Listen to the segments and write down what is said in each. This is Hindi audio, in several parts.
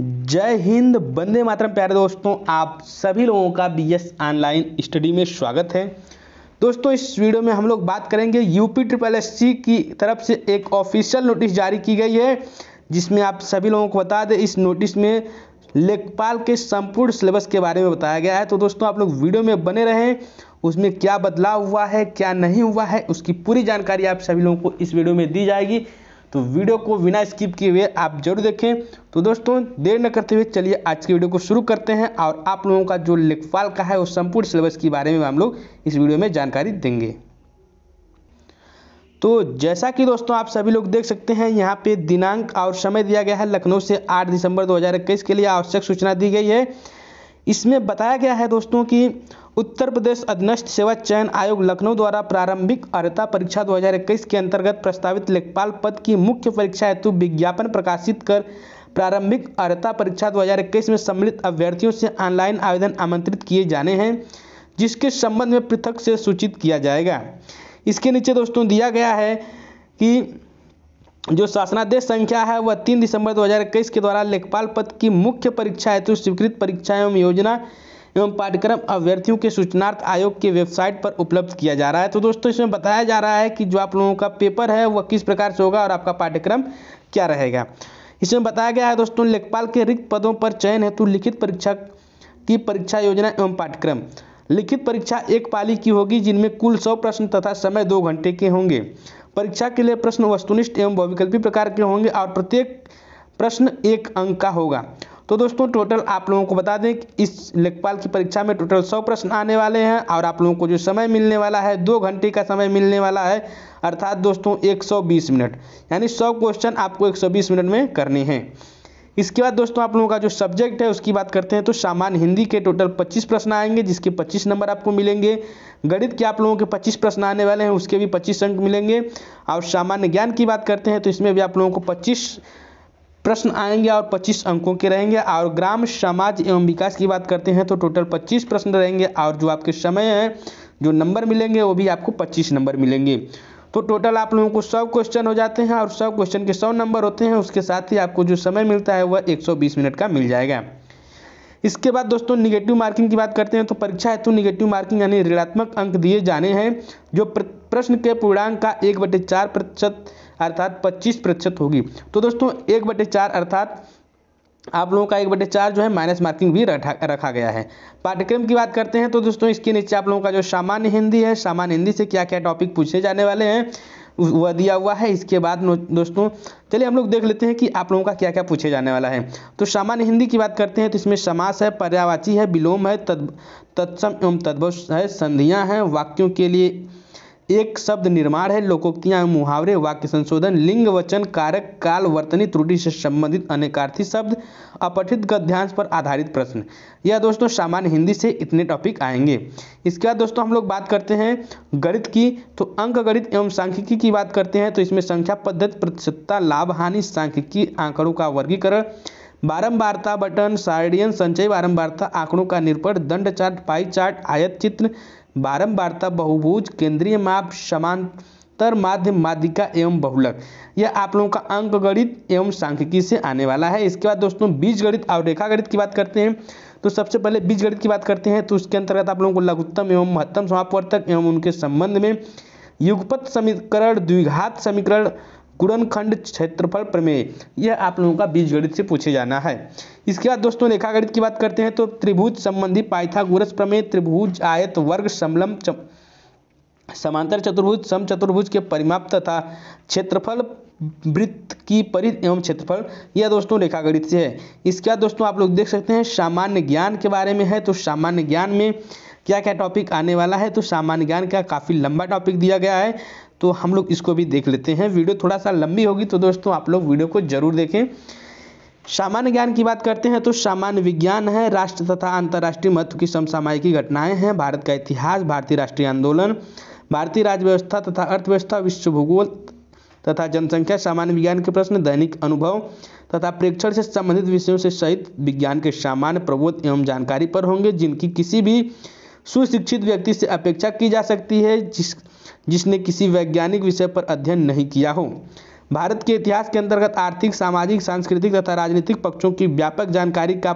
जय हिंद बंदे मातरम प्यारे दोस्तों आप सभी लोगों का बी एस ऑनलाइन स्टडी में स्वागत है दोस्तों इस वीडियो में हम लोग बात करेंगे यूपी ट्रिपल एस सी की तरफ से एक ऑफिशियल नोटिस जारी की गई है जिसमें आप सभी लोगों को बता दें इस नोटिस में लेखपाल के संपूर्ण सिलेबस के बारे में बताया गया है तो दोस्तों आप लोग वीडियो में बने रहें उसमें क्या बदलाव हुआ है क्या नहीं हुआ है उसकी पूरी जानकारी आप सभी लोगों को इस वीडियो में दी जाएगी तो वीडियो को बिना स्किप किए हुए आप जरूर देखें तो दोस्तों देर न करते हुए चलिए आज की वीडियो को शुरू करते हैं और आप लोगों का जो लेखपाल का है वो संपूर्ण सिलेबस के बारे में हम लोग इस वीडियो में जानकारी देंगे तो जैसा कि दोस्तों आप सभी लोग देख सकते हैं यहाँ पे दिनांक और समय दिया गया है लखनऊ से 8 दिसंबर 2021 के लिए आवश्यक सूचना दी गई है इसमें बताया गया है दोस्तों कि उत्तर प्रदेश अधीनस्थ सेवा चयन आयोग लखनऊ द्वारा प्रारंभिक अर्हता परीक्षा 2021 के अंतर्गत प्रस्तावित लेखपाल पद की मुख्य परीक्षा हेतु विज्ञापन प्रकाशित कर प्रारंभिक अर्हता परीक्षा 2021 में सम्मिलित अभ्यर्थियों से ऑनलाइन आवेदन आमंत्रित किए जाने हैं जिसके संबंध में पृथक से सूचित किया जाएगा इसके नीचे दोस्तों दिया गया है कि जो शासनादेश संख्या है वह तीन दिसंबर 2021 के द्वारा लेखपाल पद की मुख्य परीक्षा हेतु स्वीकृत परीक्षा एवं योजना एवं पाठ्यक्रम अभ्यर्थियों के सूचनार्थ आयोग की वेबसाइट पर उपलब्ध किया जा रहा है तो दोस्तों इसमें बताया जा रहा है कि जो आप लोगों का पेपर है वह किस प्रकार से होगा और आपका पाठ्यक्रम क्या रहेगा इसमें बताया गया है दोस्तों लेखपाल के रिक्त पदों पर चयन हेतु लिखित परीक्षा की परीक्षा योजना एवं पाठ्यक्रम लिखित परीक्षा एक पाली की होगी जिनमें कुल सौ प्रश्न तथा समय दो घंटे के होंगे परीक्षा के लिए प्रश्न वस्तुनिष्ठ एवं बहुविकल्पी प्रकार के होंगे और प्रत्येक प्रश्न एक अंक का होगा तो दोस्तों टोटल आप लोगों को बता दें कि इस लेखपाल की परीक्षा में टोटल सौ प्रश्न आने वाले हैं और आप लोगों को जो समय मिलने वाला है दो घंटे का समय मिलने वाला है अर्थात दोस्तों 120 मिनट यानी 100 क्वेश्चन आपको 120 मिनट में करने हैं इसके बाद दोस्तों आप लोगों का जो सब्जेक्ट है उसकी बात करते हैं तो सामान्य हिंदी के टोटल 25 प्रश्न आएंगे जिसके 25 नंबर आपको मिलेंगे गणित के आप लोगों के 25 प्रश्न आने वाले हैं उसके भी 25 अंक मिलेंगे और सामान्य ज्ञान की बात करते हैं तो इसमें भी आप लोगों को पच्चीस प्रश्न आएंगे और 25 अंकों के रहेंगे और ग्राम समाज एवं विकास की बात करते हैं तो टोटल 25 प्रश्न रहेंगे और जो आपके समय हैं जो नंबर मिलेंगे वो भी आपको 25 नंबर मिलेंगे तो टोटल आप लोगों को सौ क्वेश्चन हो जाते हैं और सौ क्वेश्चन के सौ नंबर होते हैं उसके साथ ही आपको जो समय मिलता है वह एक मिनट का मिल जाएगा इसके बाद दोस्तों निगेटिव मार्किंग की बात करते हैं तो परीक्षा हेतु निगेटिव मार्किंग यानी ऋणात्मक अंक दिए जाने हैं जो प्रश्न के पूर्णांक का एक बटे चार प्रतिशत अर्थात पच्चीस प्रतिशत होगी तो दोस्तों एक बटे चार अर्थात आप लोगों का एक बटे चार जो है माइनस मार्किंग भी रखा रखा गया है पाठ्यक्रम की बात करते हैं तो दोस्तों इसके नीचे आप लोगों का जो सामान्य हिंदी है सामान्य हिंदी से क्या क्या टॉपिक पूछे जाने वाले हैं वह दिया हुआ है इसके बाद दोस्तों चलिए हम लोग देख लेते हैं कि आप लोगों का क्या क्या पूछे जाने वाला है तो सामान्य हिंदी की बात करते हैं तो इसमें समास है पर्यावाची है विलोम है तत्सम एवं तद्भव है संधियाँ हैं वाक्यों के लिए एक शब्द निर्माण है लोकोक्तियां मुहावरे वाक्य संशोधन लिंग वचन कारक काल वर्तनी त्रुटि से संबंधित अनेकार्थी शब्द अपठित गद्यांश पर आधारित प्रश्न यह दोस्तों सामान्य हिंदी से इतने टॉपिक आएंगे इसके बाद दोस्तों हम लोग बात करते हैं गणित की तो अंक गणित एवं सांख्यिकी की बात करते हैं तो इसमें संख्या पद्धति प्रतिशतता लाभ हानि सांख्यिकी आंकड़ों का वर्गीकरण बारंबारता बटन सार्डियन संचय बारंबारता आंकड़ों का निरूपण दंड चार्ट पाई चार्ट आयत चित्र बारंबारता बहुभुज केंद्रीय माप समांतर माध्य माध्यिका एवं बहुलक यह आप लोगों का अंक गणित एवं सांख्यिकी से आने वाला है इसके बाद दोस्तों बीज गणित और रेखा गणित की बात करते हैं तो सबसे पहले बीज गणित की बात करते हैं तो उसके अंतर्गत आप लोगों को लघुत्तम एवं महत्तम समापवर्तक एवं उनके संबंध में युगपत समीकरण द्विघात समीकरण कुरन खंड क्षेत्रफल प्रमेय यह आप लोगों का बीजगणित से पूछे जाना है इसके बाद दोस्तों रेखागणित की बात करते हैं तो त्रिभुज संबंधी पाइथागोरस प्रमेय त्रिभुज आयत वर्ग समलम समांतर चतुर्भुज सम चतुर्भुज के परिमाप तथा क्षेत्रफल वृत्त की परिधि एवं क्षेत्रफल यह दोस्तों रेखागणित से है इसके बाद दोस्तों आप लोग देख सकते हैं सामान्य ज्ञान के बारे में है तो सामान्य ज्ञान में क्या क्या टॉपिक आने वाला है तो सामान्य ज्ञान का काफ़ी लंबा टॉपिक दिया गया है तो हम लोग इसको भी देख लेते हैं वीडियो थोड़ा सा लंबी होगी तो दोस्तों आप लोग वीडियो को जरूर देखें सामान्य ज्ञान की बात करते हैं तो सामान्य विज्ञान है राष्ट्र तथा अंतर्राष्ट्रीय महत्व की समसामयिकी घटनाएं हैं भारत का इतिहास भारतीय राष्ट्रीय आंदोलन भारतीय राज्य व्यवस्था तथा अर्थव्यवस्था विश्व भूगोल तथा जनसंख्या सामान्य विज्ञान के प्रश्न दैनिक अनुभव तथा प्रेक्षण से संबंधित विषयों से सहित विज्ञान के सामान्य प्रबोध एवं जानकारी पर होंगे जिनकी किसी भी सुशिक्षित व्यक्ति से अपेक्षा की जा सकती है जिस जिसने किसी वैज्ञानिक विषय पर अध्ययन नहीं किया हो भारत के इतिहास के अंतर्गत आर्थिक सामाजिक सांस्कृतिक तथा राजनीतिक पक्षों की व्यापक जानकारी का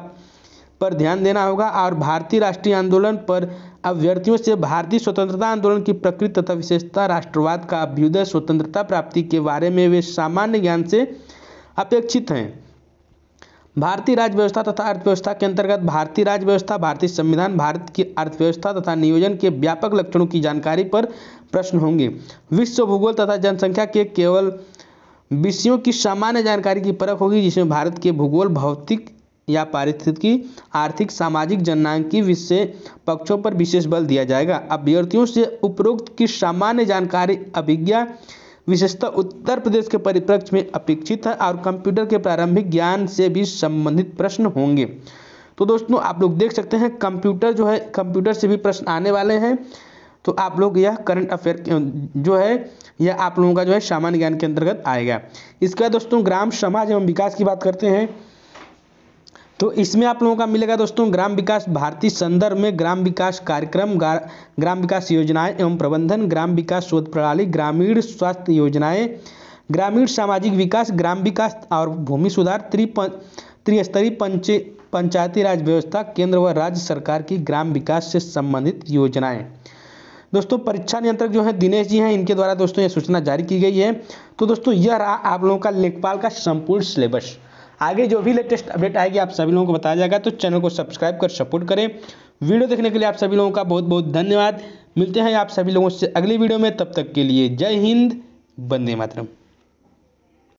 पर ध्यान देना होगा और भारतीय राष्ट्रीय आंदोलन पर अभ्यर्थियों से भारतीय स्वतंत्रता आंदोलन की प्रकृति तथा विशेषता राष्ट्रवाद का अभ्युदय स्वतंत्रता प्राप्ति के बारे में वे सामान्य ज्ञान से अपेक्षित हैं भारतीय राज्य व्यवस्था तथा अर्थव्यवस्था के अंतर्गत भारतीय राज्य व्यवस्था भारतीय संविधान भारत की अर्थव्यवस्था तथा नियोजन के व्यापक लक्षणों की जानकारी पर प्रश्न होंगे विश्व भूगोल तथा जनसंख्या के केवल विषयों की सामान्य जानकारी की परख होगी जिसमें भारत के भूगोल भौतिक या पारिस्थितिकी आर्थिक सामाजिक की विषय पक्षों पर विशेष बल दिया जाएगा अभ्यर्थियों से उपरोक्त की सामान्य जानकारी अभिज्ञा विशेषतः उत्तर प्रदेश के परिप्रेक्ष्य में अपेक्षित है और कंप्यूटर के प्रारंभिक ज्ञान से भी संबंधित प्रश्न होंगे तो दोस्तों आप लोग देख सकते हैं कंप्यूटर जो है कंप्यूटर से भी प्रश्न आने वाले हैं तो आप लोग यह करंट अफेयर जो है यह आप लोगों का जो है सामान्य ज्ञान के अंतर्गत आएगा इसके बाद दोस्तों ग्राम समाज एवं विकास की बात करते हैं तो इसमें आप लोगों का मिलेगा दोस्तों ग्राम विकास भारती संदर्भ में ग्राम विकास कार्यक्रम ग्राम विकास योजनाएं एवं प्रबंधन ग्राम विकास शोध प्रणाली ग्रामीण स्वास्थ्य योजनाएं ग्रामीण सामाजिक विकास ग्राम विकास और भूमि सुधार त्रिस्तरीय पंच पंचायती राज व्यवस्था केंद्र व राज्य सरकार की ग्राम विकास से संबंधित योजनाएं दोस्तों परीक्षा नियंत्रक जो है दिनेश जी हैं इनके द्वारा दोस्तों ये सूचना जारी की गई है तो दोस्तों यह रहा आप लोगों का लेखपाल का संपूर्ण सिलेबस आगे जो भी लेटेस्ट अपडेट आएगी आप सभी लोगों को बताया जाएगा तो चैनल को सब्सक्राइब कर सपोर्ट करें वीडियो देखने के लिए आप सभी लोगों का बहुत बहुत धन्यवाद मिलते हैं आप सभी लोगों से अगली वीडियो में तब तक के लिए जय हिंद बंदे मातरम